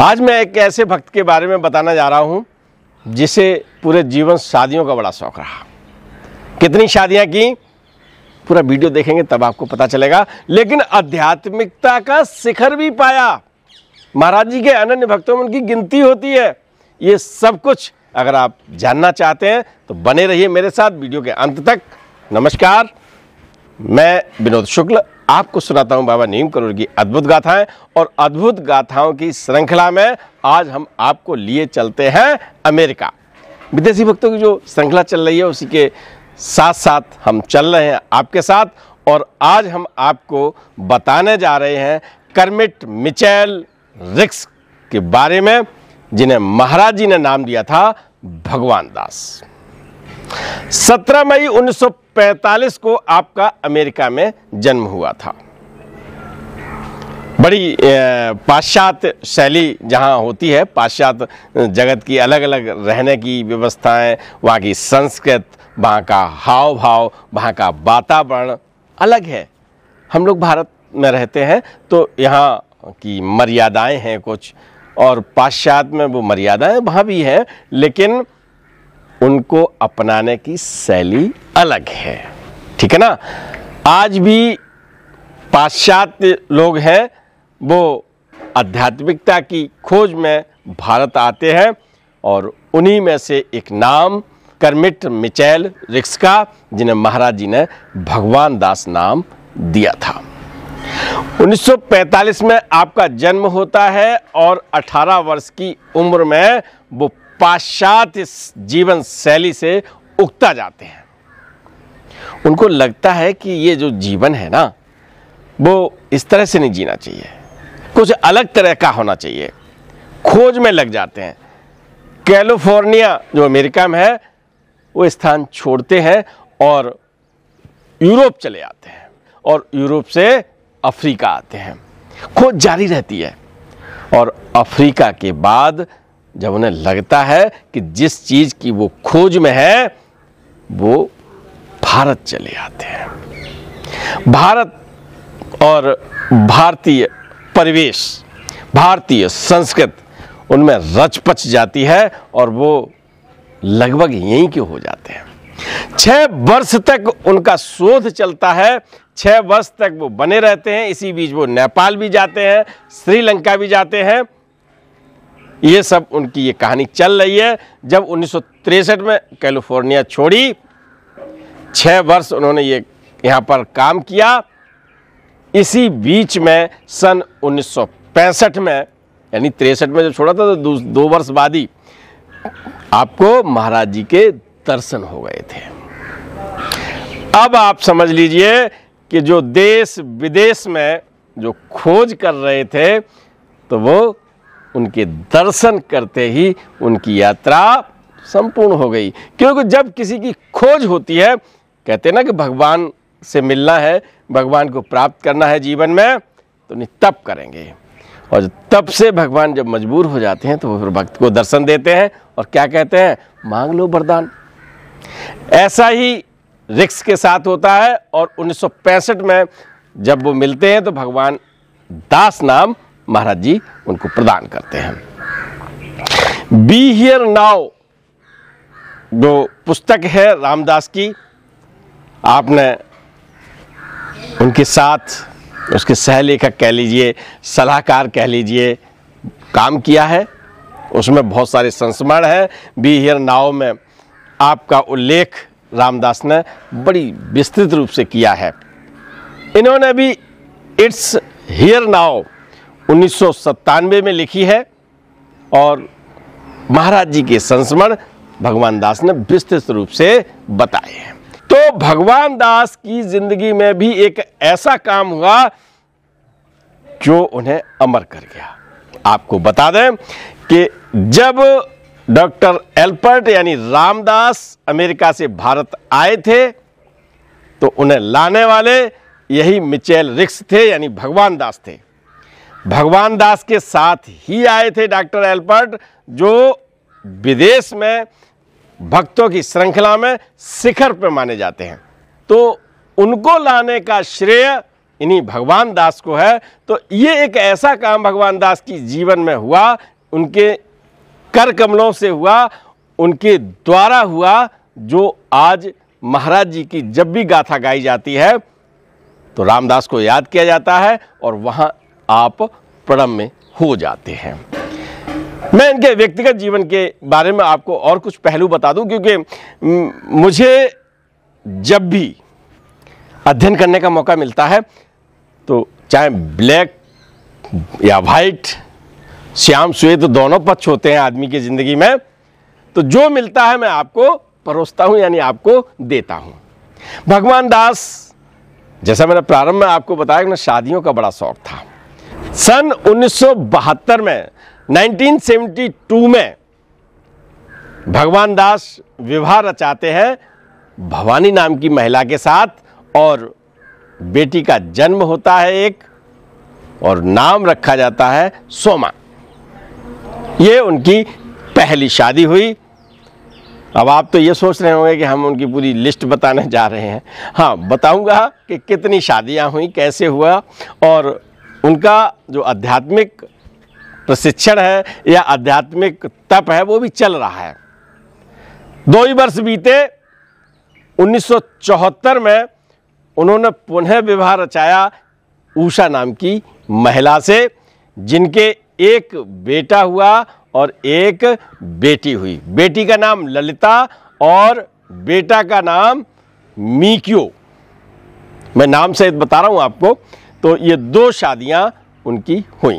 आज मैं एक ऐसे भक्त के बारे में बताना जा रहा हूँ जिसे पूरे जीवन शादियों का बड़ा शौक रहा कितनी शादियाँ की पूरा वीडियो देखेंगे तब आपको पता चलेगा लेकिन आध्यात्मिकता का शिखर भी पाया महाराज जी के अनन्य भक्तों में उनकी गिनती होती है ये सब कुछ अगर आप जानना चाहते हैं तो बने रहिए मेरे साथ वीडियो के अंत तक नमस्कार मैं विनोद शुक्ल आपको सुनाता हूं बाबा नीम करोड़ की अद्भुत गाथाएं और अद्भुत गाथाओं की श्रृंखला में आज हम आपको लिए चलते हैं अमेरिका विदेशी भक्तों की जो श्रृंखला चल रही है उसी के साथ साथ हम चल रहे हैं आपके साथ और आज हम आपको बताने जा रहे हैं कर्मिट मिचेल रिक्स के बारे में जिन्हें महाराज जी ने नाम दिया था भगवान दास 17 मई 1945 को आपका अमेरिका में जन्म हुआ था बड़ी पाश्चात्य शैली जहाँ होती है पाश्चात्य जगत की अलग अलग रहने की व्यवस्थाएं वहाँ की संस्कृत वहाँ का हाव भाव वहाँ का वातावरण अलग है हम लोग भारत में रहते हैं तो यहाँ की मर्यादाएं हैं कुछ और पाश्चात्य में वो मर्यादाएं वहाँ भी हैं लेकिन उनको अपनाने की शैली अलग है ठीक है ना आज भी पाश्चात्य लोग हैं वो आध्यात्मिकता की खोज में भारत आते हैं और उन्हीं में से एक नाम कर्मिट मिचैल का जिन्हें महाराज जी ने भगवान दास नाम दिया था 1945 में आपका जन्म होता है और 18 वर्ष की उम्र में वो पाश्चात्य जीवन शैली से उगता जाते हैं उनको लगता है कि ये जो जीवन है ना वो इस तरह से नहीं जीना चाहिए कुछ अलग तरह का होना चाहिए खोज में लग जाते हैं कैलिफोर्निया जो अमेरिका में है वो स्थान छोड़ते हैं और यूरोप चले आते हैं और यूरोप से अफ्रीका आते हैं खोज जारी रहती है और अफ्रीका के बाद जब उन्हें लगता है कि जिस चीज़ की वो खोज में है वो भारत चले आते हैं भारत और भारतीय परिवेश भारतीय संस्कृत उनमें रचपच जाती है और वो लगभग यहीं के हो जाते हैं छह वर्ष तक उनका शोध चलता है छह वर्ष तक वो बने रहते हैं इसी बीच वो नेपाल भी जाते हैं श्रीलंका भी जाते हैं ये सब उनकी ये कहानी चल रही है जब उन्नीस में कैलिफोर्निया छोड़ी छः वर्ष उन्होंने ये यहाँ पर काम किया इसी बीच में सन 1965 में यानी तिरसठ में जब छोड़ा था तो दो वर्ष बाद ही आपको महाराज जी के दर्शन हो गए थे अब आप समझ लीजिए कि जो देश विदेश में जो खोज कर रहे थे तो वो उनके दर्शन करते ही उनकी यात्रा संपूर्ण हो गई क्योंकि जब किसी की खोज होती है कहते ना कि भगवान से मिलना है भगवान को प्राप्त करना है जीवन में तो नहीं तप करेंगे और तब से भगवान जब मजबूर हो जाते हैं तो वो फिर भक्त को दर्शन देते हैं और क्या कहते हैं मांग लो वरदान ऐसा ही रिक्स के साथ होता है और उन्नीस में जब वो मिलते हैं तो भगवान दास नाम महाराज जी उनको प्रदान करते हैं बी हियर नाउ जो पुस्तक है रामदास की आपने उनके साथ उसके सहलेखक कह लीजिए सलाहकार कह लीजिए काम किया है उसमें बहुत सारे संस्मरण हैं बी हियर नाव में आपका उल्लेख रामदास ने बड़ी विस्तृत रूप से किया है इन्होंने भी इट्स हियर नाव उन्नीस में लिखी है और महाराज जी के संस्मरण भगवान दास ने विस्तृत रूप से बताए हैं तो भगवान दास की जिंदगी में भी एक ऐसा काम हुआ जो उन्हें अमर कर गया आपको बता दें कि जब डॉक्टर एल्पर्ट यानी रामदास अमेरिका से भारत आए थे तो उन्हें लाने वाले यही मिचेल रिक्स थे यानी भगवान दास थे भगवान दास के साथ ही आए थे डॉक्टर एल्पर्ट जो विदेश में भक्तों की श्रृंखला में शिखर पर माने जाते हैं तो उनको लाने का श्रेय इन्हीं भगवान दास को है तो ये एक ऐसा काम भगवान दास की जीवन में हुआ उनके कर कमलों से हुआ उनके द्वारा हुआ जो आज महाराज जी की जब भी गाथा गाई जाती है तो रामदास को याद किया जाता है और वहाँ आप प्रणम में हो जाते हैं मैं इनके व्यक्तिगत जीवन के बारे में आपको और कुछ पहलू बता दूं क्योंकि मुझे जब भी अध्ययन करने का मौका मिलता है तो चाहे ब्लैक या वाइट श्याम श्वेत तो दोनों पक्ष होते हैं आदमी की ज़िंदगी में तो जो मिलता है मैं आपको परोसता हूं यानी आपको देता हूं भगवान दास जैसा मैंने प्रारंभ में आपको बताया कि ना शादियों का बड़ा शौक था सन 1972 में 1972 में भगवान दास विवाह रचाते हैं भवानी नाम की महिला के साथ और बेटी का जन्म होता है एक और नाम रखा जाता है सोमा ये उनकी पहली शादी हुई अब आप तो ये सोच रहे होंगे कि हम उनकी पूरी लिस्ट बताने जा रहे हैं हाँ बताऊंगा कि कितनी शादियां हुई कैसे हुआ और उनका जो आध्यात्मिक प्रशिक्षण है या आध्यात्मिक तप है वो भी चल रहा है दो ही वर्ष बीते 1974 में उन्होंने पुनः विवाह रचाया उषा नाम की महिला से जिनके एक बेटा हुआ और एक बेटी हुई बेटी का नाम ललिता और बेटा का नाम मीक्यो मैं नाम से बता रहा हूं आपको तो ये दो शादियां उनकी हुई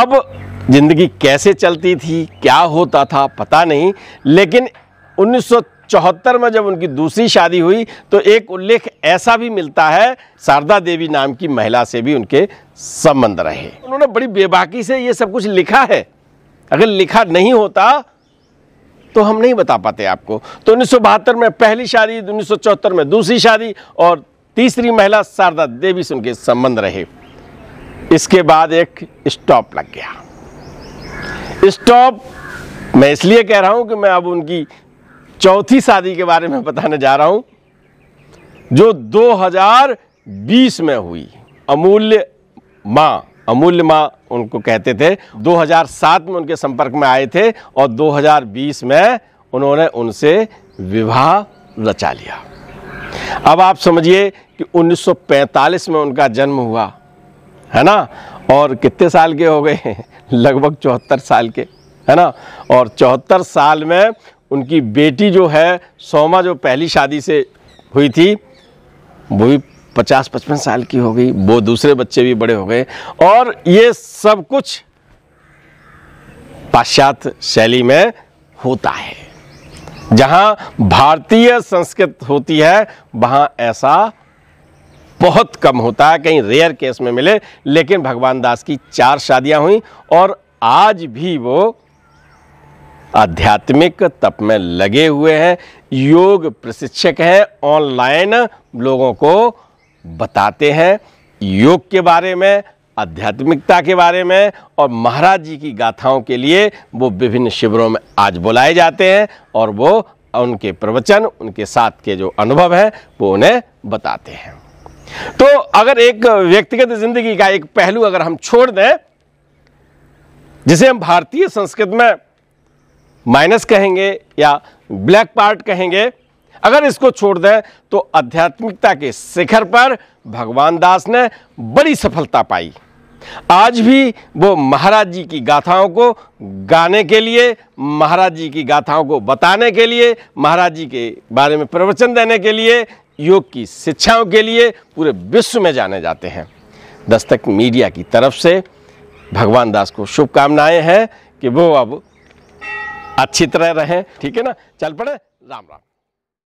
अब ज़िंदगी कैसे चलती थी क्या होता था पता नहीं लेकिन 1974 में जब उनकी दूसरी शादी हुई तो एक उल्लेख ऐसा भी मिलता है शारदा देवी नाम की महिला से भी उनके संबंध रहे उन्होंने बड़ी बेबाकी से ये सब कुछ लिखा है अगर लिखा नहीं होता तो हम नहीं बता पाते आपको तो उन्नीस में पहली शादी उन्नीस में दूसरी शादी और तीसरी महिला शारदा देवी से उनके संबंध रहे इसके बाद एक स्टॉप लग गया स्टॉप मैं इसलिए कह रहा हूं कि मैं अब उनकी चौथी शादी के बारे में बताने जा रहा हूं जो 2020 में हुई अमूल्य माँ अमूल्य माँ उनको कहते थे 2007 में उनके संपर्क में आए थे और 2020 में उन्होंने उनसे विवाह रचा लिया अब आप समझिए कि 1945 में उनका जन्म हुआ है ना और कितने साल के हो गए लगभग चौहत्तर साल के है ना और चौहत्तर साल में उनकी बेटी जो है सोमा जो पहली शादी से हुई थी वो भी पचास पचपन साल की हो गई वो दूसरे बच्चे भी बड़े हो गए और ये सब कुछ पाश्चात्य शैली में होता है जहां भारतीय संस्कृत होती है वहां ऐसा बहुत कम होता है कहीं रेयर केस में मिले लेकिन भगवान दास की चार शादियां हुई और आज भी वो आध्यात्मिक तप में लगे हुए हैं योग प्रशिक्षक हैं ऑनलाइन लोगों को बताते हैं योग के बारे में आध्यात्मिकता के बारे में और महाराज जी की गाथाओं के लिए वो विभिन्न शिविरों में आज बुलाए जाते हैं और वो उनके प्रवचन उनके साथ के जो अनुभव हैं वो उन्हें बताते हैं तो अगर एक व्यक्तिगत जिंदगी का एक पहलू अगर हम छोड़ दें जिसे हम भारतीय संस्कृत में माइनस कहेंगे या ब्लैक पार्ट कहेंगे अगर इसको छोड़ दें तो आध्यात्मिकता के शिखर पर भगवान दास ने बड़ी सफलता पाई आज भी वो महाराज जी की गाथाओं को गाने के लिए महाराज जी की गाथाओं को बताने के लिए महाराज जी के बारे में प्रवचन देने के लिए योग की शिक्षाओं के लिए पूरे विश्व में जाने जाते हैं दस्तक मीडिया की तरफ से भगवान दास को शुभकामनाएं हैं कि वो अब अच्छी तरह रहें ठीक है ना चल पड़े राम राम